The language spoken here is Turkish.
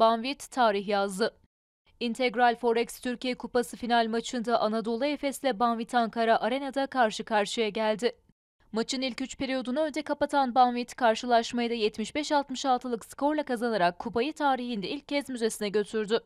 Banvit tarih yazdı. İntegral Forex Türkiye Kupası final maçında Anadolu Efes ile Banvit Ankara arenada karşı karşıya geldi. Maçın ilk 3 periyodunu önde kapatan Banvit karşılaşmayı da 75-66'lık skorla kazanarak kupayı tarihinde ilk kez müzesine götürdü.